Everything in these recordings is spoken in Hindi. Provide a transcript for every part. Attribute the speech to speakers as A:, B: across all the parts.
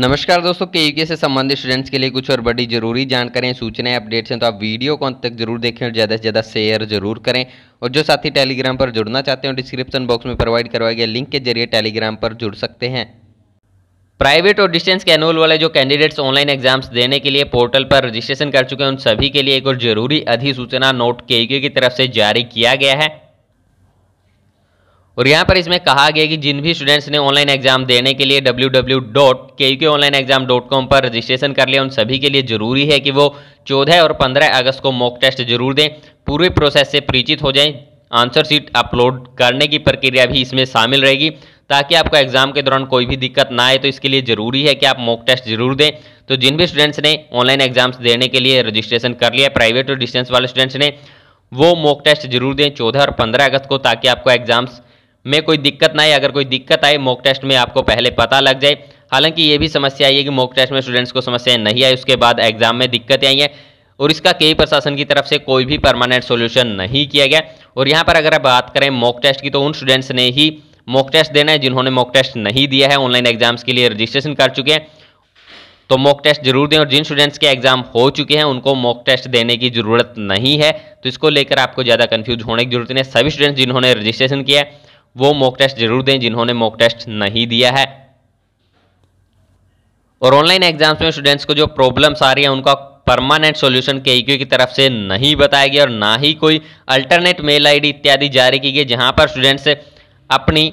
A: नमस्कार दोस्तों के यूके से संबंधित स्टूडेंट्स के लिए कुछ और बड़ी जरूरी जानकारी सूचनाएं अपडेट्स हैं तो आप वीडियो को अंत तक जरूर देखें और ज़्यादा से ज़्यादा शेयर जरूर करें और जो साथी टेलीग्राम पर जुड़ना चाहते हैं डिस्क्रिप्शन बॉक्स में प्रोवाइड करवाया गया लिंक के जरिए टेलीग्राम पर जुड़ सकते हैं प्राइवेट और डिस्टेंस के एनुअल वाले जो कैंडिडेट्स ऑनलाइन एग्जाम्स देने के लिए पोर्टल पर रजिस्ट्रेशन कर चुके हैं उन सभी के लिए एक और जरूरी अधिसूचना नोट के की तरफ से जारी किया गया है और यहाँ पर इसमें कहा गया कि जिन भी स्टूडेंट्स ने ऑनलाइन एग्जाम देने के लिए W W dot K U online exam dot com पर रजिस्ट्रेशन कर लिया उन सभी के लिए जरूरी है कि वो चौदह और पंद्रह अगस्त को मॉक टेस्ट जरूर दें पूरे प्रोसेस से परिचित हो जाएं आंसर शीट अपलोड करने की प्रक्रिया भी इसमें शामिल रहेगी ताकि आपको एग्जाम के दौरान कोई भी दिक्कत ना आए तो इसके लिए जरूरी है कि आप मॉक टेस्ट जरूर दें तो जिन भी स्टूडेंट्स ने ऑनलाइन एग्जाम्स देने के लिए रजिस्ट्रेशन कर लिया प्राइवेट और डिस्टेंस वाले स्टूडेंट्स ने वो मॉक टेस्ट जरूर दें चौदह और पंद्रह अगस्त को ताकि आपको एग्जाम्स में कोई दिक्कत ना आए अगर कोई दिक्कत आए मॉक टेस्ट में आपको पहले पता लग जाए हालांकि ये भी समस्या आई है कि मॉक टेस्ट में स्टूडेंट्स को समस्याएं नहीं आई उसके बाद एग्जाम में दिक्कतें आई हैं और इसका के प्रशासन की तरफ से कोई भी परमानेंट सोल्यूशन नहीं किया गया और यहाँ पर अगर आप बात करें मॉक टेस्ट की तो उन स्टूडेंट्स ने ही मॉक टेस्ट देना है जिन्होंने मॉक टेस्ट नहीं दिया है ऑनलाइन एग्जाम्स के लिए रजिस्ट्रेशन कर चुके हैं तो मॉक टेस्ट जरूर दें और जिन स्टूडेंट्स के एग्जाम हो चुके हैं उनको मॉक टेस्ट देने की जरूरत नहीं है तो इसको लेकर आपको ज़्यादा कन्फ्यूज होने की जरूरत नहीं है सभी स्टूडेंट्स जिन्होंने रजिस्ट्रेशन किया है वो मॉक टेस्ट जरूर दें जिन्होंने मॉक टेस्ट नहीं दिया है और ऑनलाइन एग्जाम्स में स्टूडेंट्स को जो प्रॉब्लम्स आ रही है उनका परमानेंट सॉल्यूशन केईक्यू की तरफ से नहीं बताया गया और ना ही कोई अल्टरनेट मेल आईडी इत्यादि जारी की गई जहां पर स्टूडेंट्स अपनी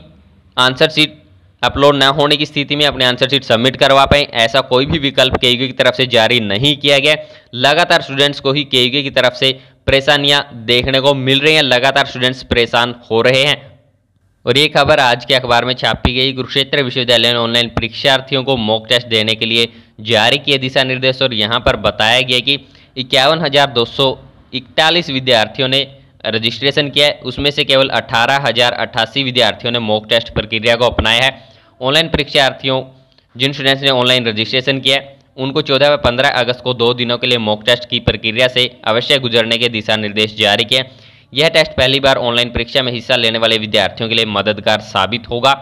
A: आंसर शीट अपलोड ना होने की स्थिति में अपनी आंसर शीट सबमिट करवा पाए ऐसा कोई भी विकल्प के e की तरफ से जारी नहीं किया गया लगातार स्टूडेंट्स को ही के e की तरफ से परेशानियां देखने को मिल रही हैं लगातार स्टूडेंट्स परेशान हो रहे हैं और ये खबर आज के अखबार में छापी गई कुरुक्षेत्र विश्वविद्यालय ने ऑनलाइन परीक्षार्थियों को मॉक टेस्ट देने के लिए जारी किए दिशा निर्देश और यहाँ पर बताया गया कि इक्यावन हज़ार दो सौ इकतालीस विद्यार्थियों ने रजिस्ट्रेशन किया है उसमें से केवल अठारह हज़ार अट्ठासी विद्यार्थियों ने मॉक टेस्ट प्रक्रिया को अपनाया है ऑनलाइन परीक्षार्थियों जिन स्टूडेंट्स ने ऑनलाइन रजिस्ट्रेशन किया उनको चौदह व पंद्रह अगस्त को दो दिनों के लिए मॉक टेस्ट की प्रक्रिया से अवश्य गुजरने के दिशा निर्देश जारी किए यह टेस्ट पहली बार ऑनलाइन परीक्षा में हिस्सा लेने वाले विद्यार्थियों के लिए मददगार साबित होगा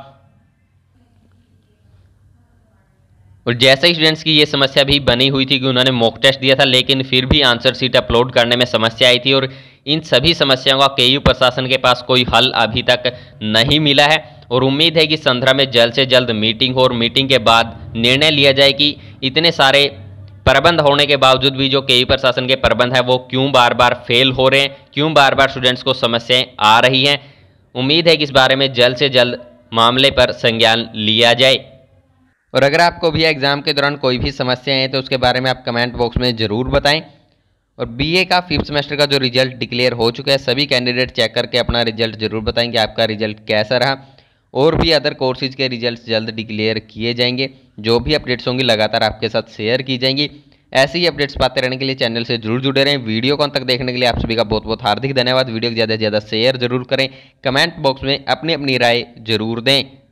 A: और जैसे ही स्टूडेंट्स की यह समस्या भी बनी हुई थी कि उन्होंने मॉक टेस्ट दिया था लेकिन फिर भी आंसर शीट अपलोड करने में समस्या आई थी और इन सभी समस्याओं का के प्रशासन के पास कोई हल अभी तक नहीं मिला है और उम्मीद है कि संध्रा में जल्द से जल्द मीटिंग हो और मीटिंग के बाद निर्णय लिया जाए कि इतने सारे प्रबंध होने के बावजूद भी जो के प्रशासन के प्रबंध है वो क्यों बार बार फेल हो रहे हैं क्यों बार बार स्टूडेंट्स को समस्याएं आ रही हैं उम्मीद है कि इस बारे में जल्द से जल्द मामले पर संज्ञान लिया जाए और अगर आपको भी एग्ज़ाम के दौरान कोई भी समस्या है तो उसके बारे में आप कमेंट बॉक्स में ज़रूर बताएं और बीए का फिफ्थ सेमेस्टर का जो रिजल्ट डिक्लेयर हो चुका है सभी कैंडिडेट चेक करके अपना रिजल्ट ज़रूर बताएं कि आपका रिजल्ट कैसा रहा और भी अदर कोर्सेज के रिजल्ट्स जल्द डिक्लेयर किए जाएंगे जो भी अपडेट्स होंगी लगातार आपके साथ शेयर की जाएंगी ऐसे ही अपडेट्स पाते रहने के लिए चैनल से जरूर जुड़े रहें वीडियो को तक देखने के लिए आप सभी का बहुत बहुत हार्दिक धन्यवाद वीडियो को ज़्यादा से ज़्यादा शेयर जरूर करें कमेंट बॉक्स में अपनी अपनी राय जरूर दें